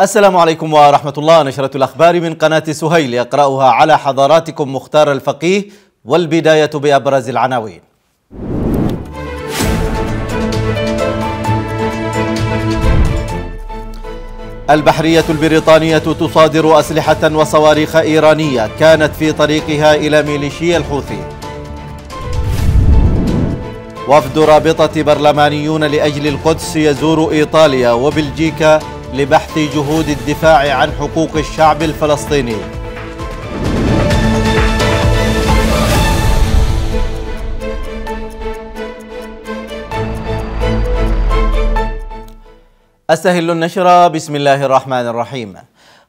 السلام عليكم ورحمة الله نشرة الأخبار من قناة سهيل يقرأها على حضراتكم مختار الفقيه والبداية بأبرز العناوين البحرية البريطانية تصادر أسلحة وصواريخ إيرانية كانت في طريقها إلى ميليشيا الحوثي وفد رابطة برلمانيون لأجل القدس يزور إيطاليا وبلجيكا لبحث جهود الدفاع عن حقوق الشعب الفلسطيني أستهل النشرة بسم الله الرحمن الرحيم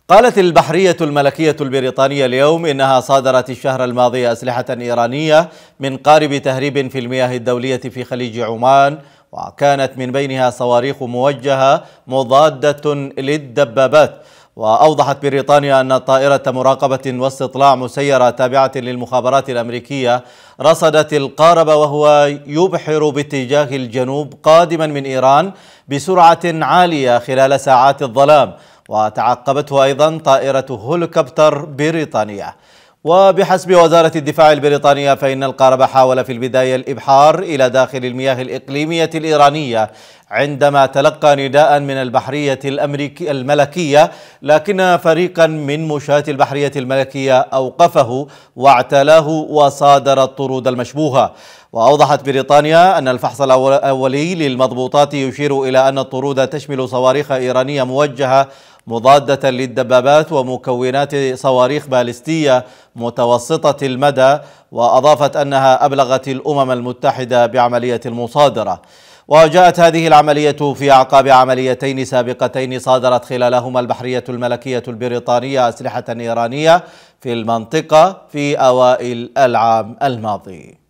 قالت البحرية الملكية البريطانية اليوم إنها صادرت الشهر الماضي أسلحة إيرانية من قارب تهريب في المياه الدولية في خليج عمان وكانت من بينها صواريخ موجهة مضادة للدبابات وأوضحت بريطانيا أن طائرة مراقبة واستطلاع مسيرة تابعة للمخابرات الأمريكية رصدت القارب وهو يبحر باتجاه الجنوب قادما من إيران بسرعة عالية خلال ساعات الظلام وتعقبته أيضا طائرة هوليكوبتر بريطانية وبحسب وزارة الدفاع البريطانية فإن القارب حاول في البداية الإبحار إلى داخل المياه الإقليمية الإيرانية عندما تلقى نداء من البحرية الأمريكية الملكية لكن فريقا من مشاة البحرية الملكية أوقفه واعتلاه وصادر الطرود المشبوهة وأوضحت بريطانيا أن الفحص الأولي للمضبوطات يشير إلى أن الطرود تشمل صواريخ إيرانية موجهة مضادة للدبابات ومكونات صواريخ بالستية متوسطة المدى وأضافت أنها أبلغت الأمم المتحدة بعملية المصادرة وجاءت هذه العملية في أعقاب عمليتين سابقتين صادرت خلالهما البحرية الملكية البريطانية أسلحة إيرانية في المنطقة في أوائل العام الماضي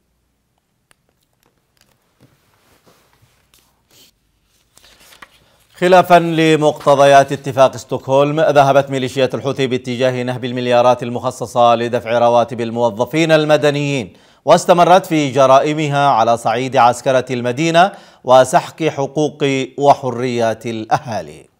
خلافا لمقتضيات اتفاق ستوكهولم ذهبت ميليشيات الحوثي باتجاه نهب المليارات المخصصة لدفع رواتب الموظفين المدنيين واستمرت في جرائمها على صعيد عسكرة المدينة وسحق حقوق وحريات الأهالي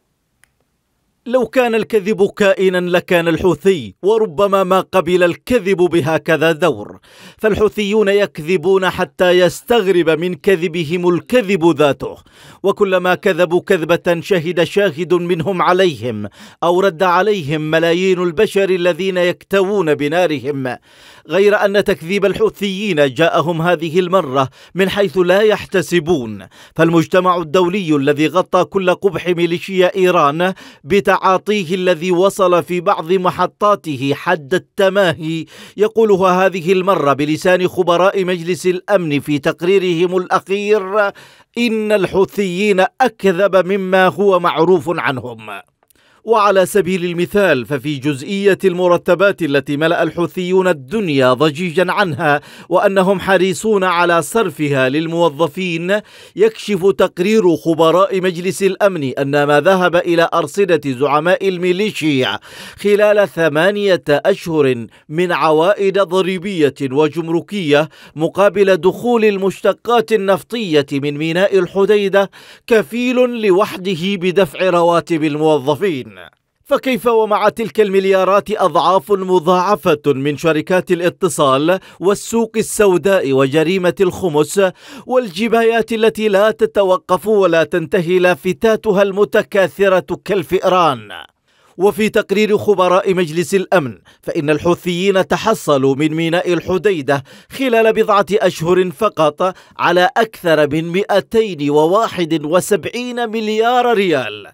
لو كان الكذب كائنا لكان الحوثي وربما ما قبل الكذب بهكذا دور فالحوثيون يكذبون حتى يستغرب من كذبهم الكذب ذاته وكلما كذبوا كذبة شهد شاهد منهم عليهم أو رد عليهم ملايين البشر الذين يكتوون بنارهم غير أن تكذيب الحوثيين جاءهم هذه المرة من حيث لا يحتسبون فالمجتمع الدولي الذي غطى كل قبح ميليشيا إيران بت تعاطيه الذي وصل في بعض محطاته حد التماهي يقولها هذه المرة بلسان خبراء مجلس الأمن في تقريرهم الأخير إن الحوثيين أكذب مما هو معروف عنهم وعلى سبيل المثال ففي جزئية المرتبات التي ملأ الحوثيون الدنيا ضجيجا عنها وأنهم حريصون على صرفها للموظفين يكشف تقرير خبراء مجلس الأمن أن ما ذهب إلى أرصدة زعماء الميليشيا خلال ثمانية أشهر من عوائد ضريبية وجمركية مقابل دخول المشتقات النفطية من ميناء الحديدة كفيل لوحده بدفع رواتب الموظفين فكيف ومع تلك المليارات أضعاف مضاعفة من شركات الاتصال والسوق السوداء وجريمة الخمس والجبايات التي لا تتوقف ولا تنتهي لافتاتها المتكاثرة كالفئران وفي تقرير خبراء مجلس الأمن فإن الحوثيين تحصلوا من ميناء الحديدة خلال بضعة أشهر فقط على أكثر من 271 مليار ريال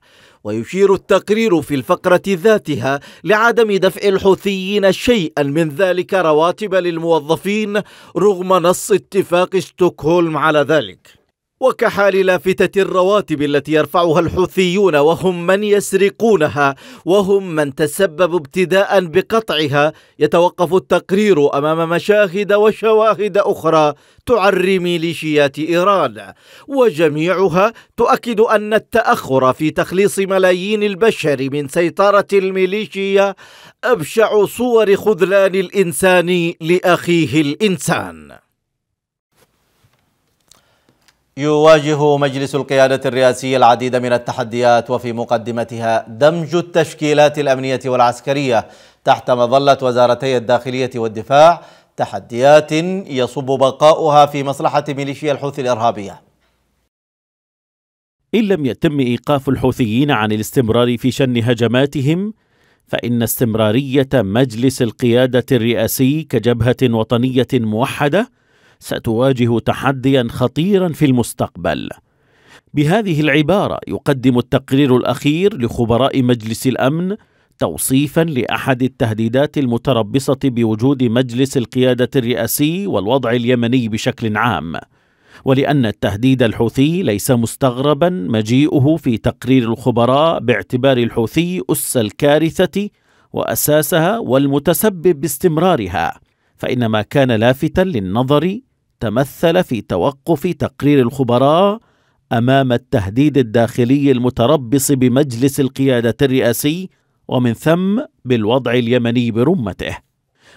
ويشير التقرير في الفقرة ذاتها لعدم دفع الحوثيين شيئا من ذلك رواتب للموظفين رغم نص اتفاق ستوكهولم على ذلك وكحال لافتة الرواتب التي يرفعها الحوثيون وهم من يسرقونها وهم من تسبب ابتداء بقطعها يتوقف التقرير أمام مشاهد وشواهد أخرى تعري ميليشيات إيران وجميعها تؤكد أن التأخر في تخليص ملايين البشر من سيطرة الميليشيا أبشع صور خذلان الإنسان لأخيه الإنسان يواجه مجلس القيادة الرئاسي العديد من التحديات وفي مقدمتها دمج التشكيلات الأمنية والعسكرية تحت مظلة وزارتي الداخلية والدفاع تحديات يصب بقاؤها في مصلحة ميليشيا الحوثي الإرهابية إن لم يتم إيقاف الحوثيين عن الاستمرار في شن هجماتهم فإن استمرارية مجلس القيادة الرئاسي كجبهة وطنية موحدة ستواجه تحديا خطيرا في المستقبل بهذه العباره يقدم التقرير الاخير لخبراء مجلس الامن توصيفا لاحد التهديدات المتربصه بوجود مجلس القياده الرئاسي والوضع اليمني بشكل عام ولان التهديد الحوثي ليس مستغربا مجيئه في تقرير الخبراء باعتبار الحوثي اس الكارثه واساسها والمتسبب باستمرارها فان ما كان لافتا للنظر تمثل في توقف تقرير الخبراء امام التهديد الداخلي المتربص بمجلس القياده الرئاسي ومن ثم بالوضع اليمني برمته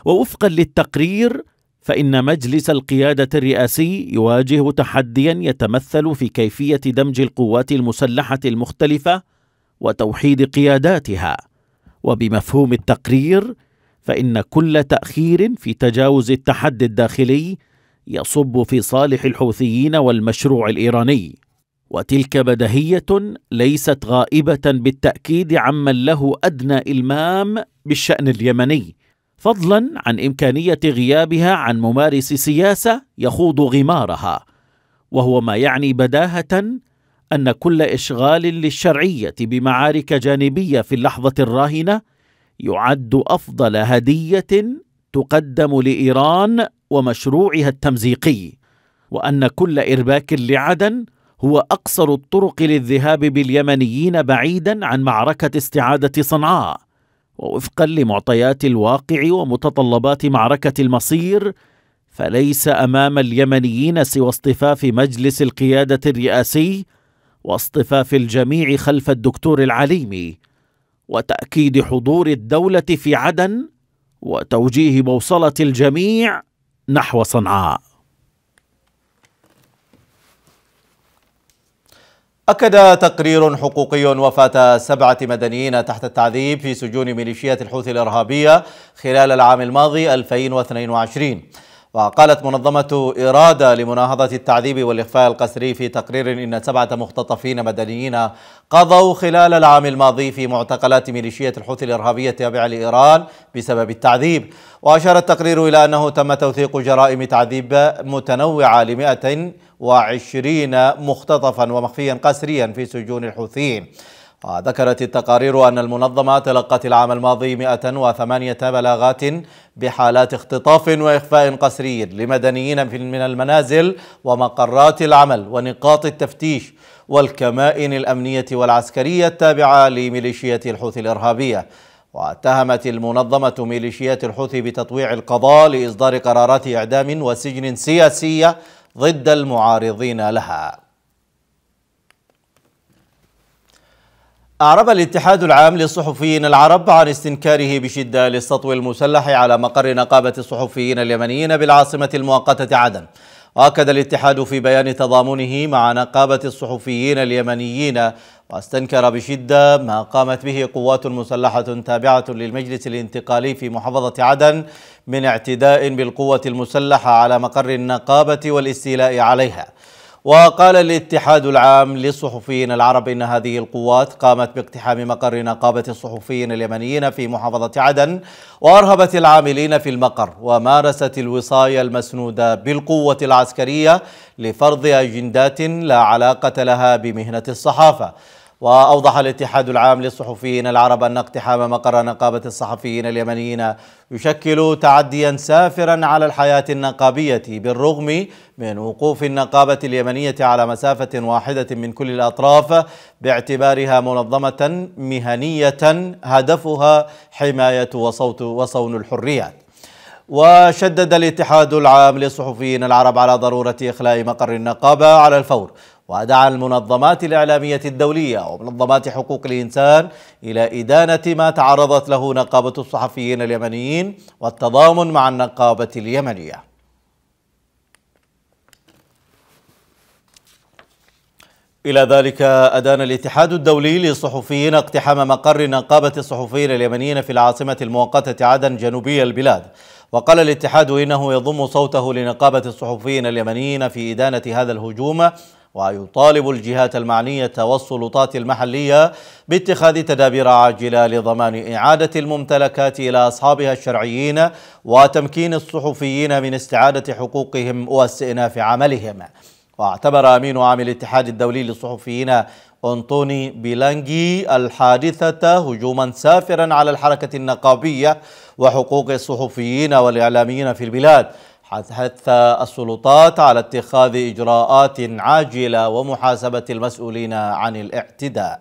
ووفقا للتقرير فان مجلس القياده الرئاسي يواجه تحديا يتمثل في كيفيه دمج القوات المسلحه المختلفه وتوحيد قياداتها وبمفهوم التقرير فان كل تاخير في تجاوز التحدي الداخلي يصب في صالح الحوثيين والمشروع الايراني وتلك بدهيه ليست غائبه بالتاكيد عمن له ادنى المام بالشان اليمني فضلا عن امكانيه غيابها عن ممارس سياسه يخوض غمارها وهو ما يعني بداهه ان كل اشغال للشرعيه بمعارك جانبيه في اللحظه الراهنه يعد افضل هديه تقدم لايران ومشروعها التمزيقي وان كل ارباك لعدن هو اقصر الطرق للذهاب باليمنيين بعيدا عن معركه استعاده صنعاء ووفقا لمعطيات الواقع ومتطلبات معركه المصير فليس امام اليمنيين سوى اصطفاف مجلس القياده الرئاسي واصطفاف الجميع خلف الدكتور العليمي وتاكيد حضور الدوله في عدن وتوجيه بوصله الجميع نحو صنعاء أكد تقرير حقوقي وفاة سبعة مدنيين تحت التعذيب في سجون ميليشيات الحوثي الإرهابية خلال العام الماضي 2022 وقالت منظمة إرادة لمناهضة التعذيب والإخفاء القسري في تقرير إن سبعة مختطفين مدنيين قضوا خلال العام الماضي في معتقلات ميليشية الحوثي الإرهابية التابعة لإيران بسبب التعذيب وأشار التقرير إلى أنه تم توثيق جرائم تعذيب متنوعة لمائة وعشرين مختطفا ومخفيا قسريا في سجون الحوثيين وذكرت التقارير أن المنظمة تلقت العام الماضي 108 بلاغات بحالات اختطاف وإخفاء قسري لمدنيين من المنازل ومقرات العمل ونقاط التفتيش والكمائن الأمنية والعسكرية التابعة لميليشيات الحوثي الإرهابية واتهمت المنظمة ميليشيات الحوثي بتطويع القضاء لإصدار قرارات إعدام وسجن سياسية ضد المعارضين لها أعرب الاتحاد العام للصحفيين العرب عن استنكاره بشدة للسطو المسلح على مقر نقابة الصحفيين اليمنيين بالعاصمة المؤقتة عدن وأكد الاتحاد في بيان تضامنه مع نقابة الصحفيين اليمنيين واستنكر بشدة ما قامت به قوات مسلحة تابعة للمجلس الانتقالي في محافظة عدن من اعتداء بالقوة المسلحة على مقر النقابة والاستيلاء عليها وقال الاتحاد العام للصحفيين العرب إن هذه القوات قامت باقتحام مقر نقابة الصحفيين اليمنيين في محافظة عدن وأرهبت العاملين في المقر ومارست الوصاية المسنودة بالقوة العسكرية لفرض أجندات لا علاقة لها بمهنة الصحافة وأوضح الاتحاد العام للصحفيين العرب أن اقتحام مقر نقابة الصحفيين اليمنيين يشكل تعديا سافرا على الحياة النقابية بالرغم من وقوف النقابة اليمنية على مسافة واحدة من كل الأطراف باعتبارها منظمة مهنية هدفها حماية وصوت وصون الحريات وشدد الاتحاد العام للصحفيين العرب على ضرورة إخلاء مقر النقابة على الفور ودعا المنظمات الإعلامية الدولية ومنظمات حقوق الإنسان إلى إدانة ما تعرضت له نقابة الصحفيين اليمنيين والتضامن مع النقابة اليمنية إلى ذلك أدان الاتحاد الدولي للصحفيين اقتحام مقر نقابة الصحفيين اليمنيين في العاصمة المؤقتة عدن جنوبي البلاد وقال الاتحاد إنه يضم صوته لنقابة الصحفيين اليمنيين في إدانة هذا الهجوم ويطالب الجهات المعنية والسلطات المحلية باتخاذ تدابير عاجلة لضمان إعادة الممتلكات إلى أصحابها الشرعيين وتمكين الصحفيين من استعادة حقوقهم واستئناف عملهم واعتبر أمين عام الاتحاد الدولي للصحفيين أنطوني بيلانجي الحادثة هجوما سافرا على الحركة النقابية وحقوق الصحفيين والإعلاميين في البلاد حث السلطات على اتخاذ إجراءات عاجلة ومحاسبة المسؤولين عن الاعتداء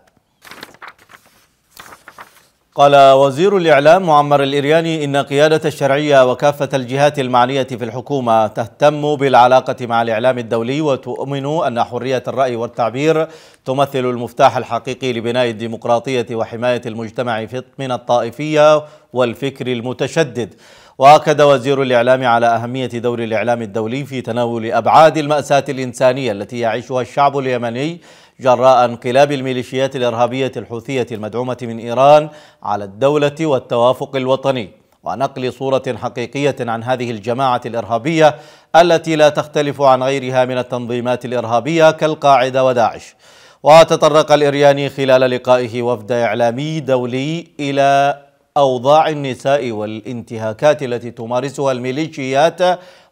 قال وزير الإعلام معمر الإرياني إن قيادة الشرعية وكافة الجهات المعنية في الحكومة تهتم بالعلاقة مع الإعلام الدولي وتؤمن أن حرية الرأي والتعبير تمثل المفتاح الحقيقي لبناء الديمقراطية وحماية المجتمع من الطائفية والفكر المتشدد واكد وزير الاعلام على اهميه دور الاعلام الدولي في تناول ابعاد الماساه الانسانيه التي يعيشها الشعب اليمني جراء انقلاب الميليشيات الارهابيه الحوثيه المدعومه من ايران على الدوله والتوافق الوطني ونقل صوره حقيقيه عن هذه الجماعه الارهابيه التي لا تختلف عن غيرها من التنظيمات الارهابيه كالقاعده وداعش وتطرق الإرياني خلال لقائه وفد إعلامي دولي إلى أوضاع النساء والانتهاكات التي تمارسها الميليشيات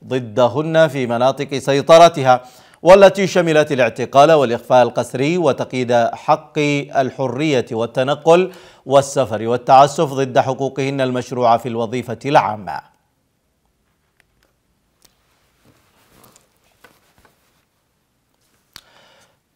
ضدهن في مناطق سيطرتها والتي شملت الاعتقال والإخفاء القسري وتقييد حق الحرية والتنقل والسفر والتعسف ضد حقوقهن المشروعة في الوظيفة العامة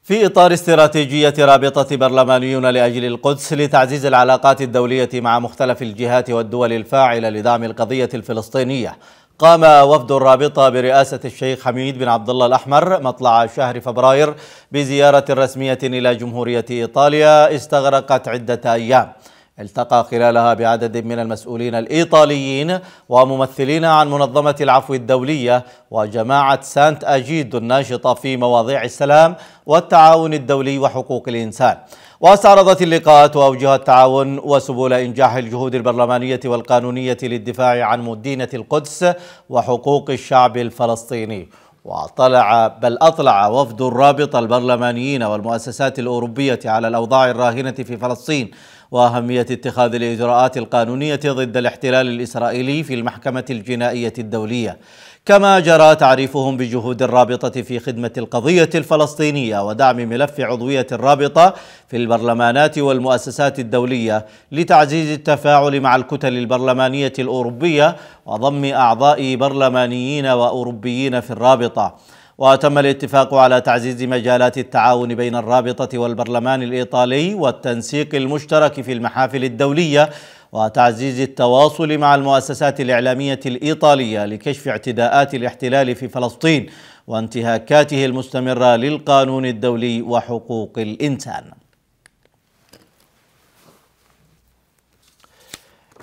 في إطار استراتيجية رابطة برلمانيون لأجل القدس لتعزيز العلاقات الدولية مع مختلف الجهات والدول الفاعلة لدعم القضية الفلسطينية قام وفد الرابطة برئاسة الشيخ حميد بن عبد الله الأحمر مطلع شهر فبراير بزيارة رسمية إلى جمهورية إيطاليا استغرقت عدة أيام التقى خلالها بعدد من المسؤولين الإيطاليين وممثلين عن منظمة العفو الدولية وجماعة سانت أجيد الناشطة في مواضيع السلام والتعاون الدولي وحقوق الإنسان واستعرضت اللقاءات وأوجه التعاون وسبل إنجاح الجهود البرلمانية والقانونية للدفاع عن مدينة القدس وحقوق الشعب الفلسطيني وطلع بل أطلع وفد الرابطة البرلمانيين والمؤسسات الأوروبية على الأوضاع الراهنة في فلسطين وأهمية اتخاذ الإجراءات القانونية ضد الاحتلال الإسرائيلي في المحكمة الجنائية الدولية كما جرى تعريفهم بجهود الرابطة في خدمة القضية الفلسطينية ودعم ملف عضوية الرابطة في البرلمانات والمؤسسات الدولية لتعزيز التفاعل مع الكتل البرلمانية الأوروبية وضم أعضاء برلمانيين وأوروبيين في الرابطة وتم الاتفاق على تعزيز مجالات التعاون بين الرابطة والبرلمان الإيطالي والتنسيق المشترك في المحافل الدولية وتعزيز التواصل مع المؤسسات الإعلامية الإيطالية لكشف اعتداءات الاحتلال في فلسطين وانتهاكاته المستمرة للقانون الدولي وحقوق الإنسان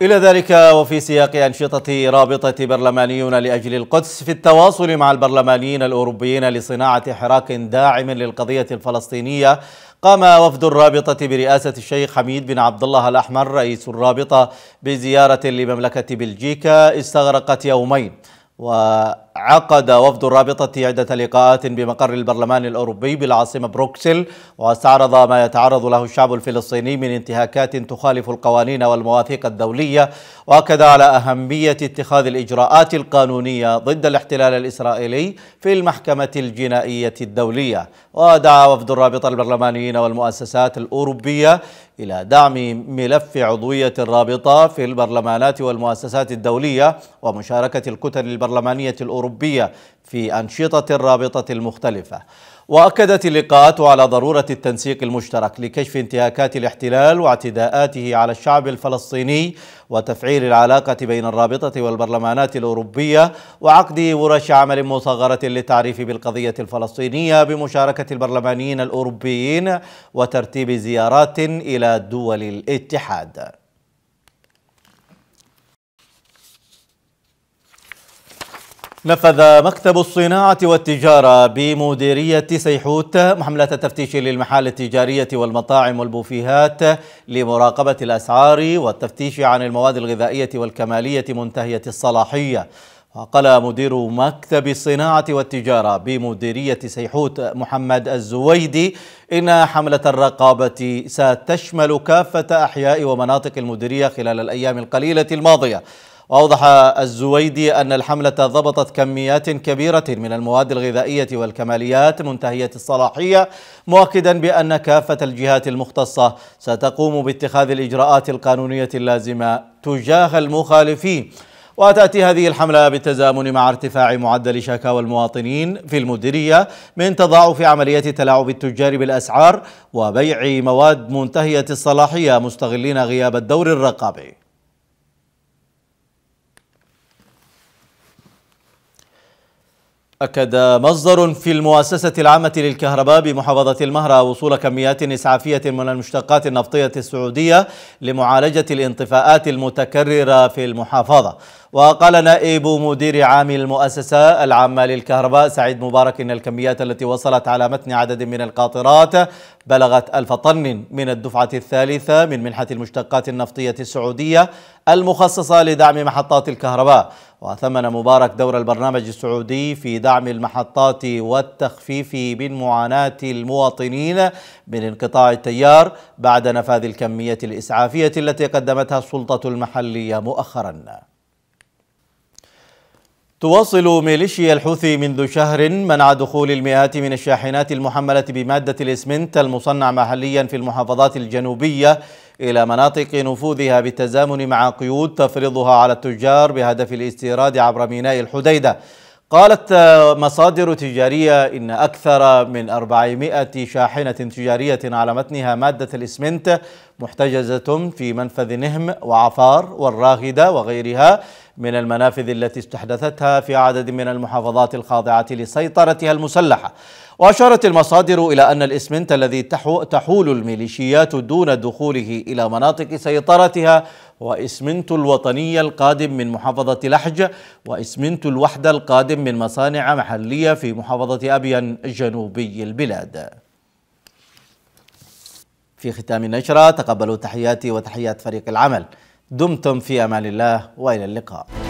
إلى ذلك وفي سياق أنشطة رابطة برلمانيون لأجل القدس في التواصل مع البرلمانيين الأوروبيين لصناعة حراك داعم للقضية الفلسطينية قام وفد الرابطة برئاسة الشيخ حميد بن عبد الله الأحمر رئيس الرابطة بزيارة لمملكة بلجيكا استغرقت يومين و عقد وفد الرابطة عدة لقاءات بمقر البرلمان الأوروبي بالعاصمة بروكسل واستعرض ما يتعرض له الشعب الفلسطيني من انتهاكات تخالف القوانين والمواثيق الدولية وأكد على أهمية اتخاذ الإجراءات القانونية ضد الاحتلال الإسرائيلي في المحكمة الجنائية الدولية ودعا وفد الرابطة البرلمانيين والمؤسسات الأوروبية إلى دعم ملف عضوية الرابطة في البرلمانات والمؤسسات الدولية ومشاركة الكتل البرلمانية الأوروبية الأوروبية في أنشطة الرابطة المختلفة وأكدت اللقاءات على ضرورة التنسيق المشترك لكشف انتهاكات الاحتلال واعتداءاته على الشعب الفلسطيني وتفعيل العلاقة بين الرابطة والبرلمانات الأوروبية وعقد ورش عمل مصغرة للتعريف بالقضية الفلسطينية بمشاركة البرلمانيين الأوروبيين وترتيب زيارات إلى دول الاتحاد نفذ مكتب الصناعة والتجارة بمديرية سيحوت محملة تفتيش للمحال التجارية والمطاعم والبوفيهات لمراقبة الأسعار والتفتيش عن المواد الغذائية والكمالية منتهية الصلاحية وقال مدير مكتب الصناعة والتجارة بمديرية سيحوت محمد الزويدي إن حملة الرقابة ستشمل كافة أحياء ومناطق المديرية خلال الأيام القليلة الماضية وأوضح الزويدي أن الحملة ضبطت كميات كبيرة من المواد الغذائية والكماليات منتهية الصلاحية مؤكدا بأن كافة الجهات المختصة ستقوم باتخاذ الإجراءات القانونية اللازمة تجاه المخالفين وتأتي هذه الحملة بالتزامن مع ارتفاع معدل شكاوى المواطنين في المديرية من تضاعف عملية تلاعب التجار بالأسعار وبيع مواد منتهية الصلاحية مستغلين غياب الدور الرقابي أكد مصدر في المؤسسة العامة للكهرباء بمحافظة المهرة وصول كميات إسعافية من المشتقات النفطية السعودية لمعالجة الانطفاءات المتكررة في المحافظة وقال نائب مدير عام المؤسسة العامة للكهرباء سعيد مبارك إن الكميات التي وصلت على متن عدد من القاطرات بلغت ألف طن من الدفعة الثالثة من منحة المشتقات النفطية السعودية المخصصة لدعم محطات الكهرباء وثمن مبارك دور البرنامج السعودي في دعم المحطات والتخفيف من معاناة المواطنين من انقطاع التيار بعد نفاذ الكمية الإسعافية التي قدمتها السلطة المحلية مؤخراً تواصل ميليشيا الحوثي منذ شهر منع دخول المئات من الشاحنات المحملة بمادة الإسمنت المصنع محليا في المحافظات الجنوبية إلى مناطق نفوذها بالتزامن مع قيود تفرضها على التجار بهدف الاستيراد عبر ميناء الحديدة قالت آه، مصادر تجارية إن أكثر من 400 شاحنة تجارية على متنها مادة الإسمنت محتجزة في منفذ نهم وعفار والراغدة وغيرها من المنافذ التي استحدثتها في عدد من المحافظات الخاضعة لسيطرتها المسلحة وأشارت المصادر إلى أن الإسمنت الذي تحول الميليشيات دون دخوله إلى مناطق سيطرتها هو إسمنت الوطنية القادم من محافظة لحج وإسمنت الوحدة القادم من مصانع محلية في محافظة أبين جنوبي البلاد في ختام النشرة تقبلوا تحياتي وتحيات فريق العمل دمتم في أمان الله وإلى اللقاء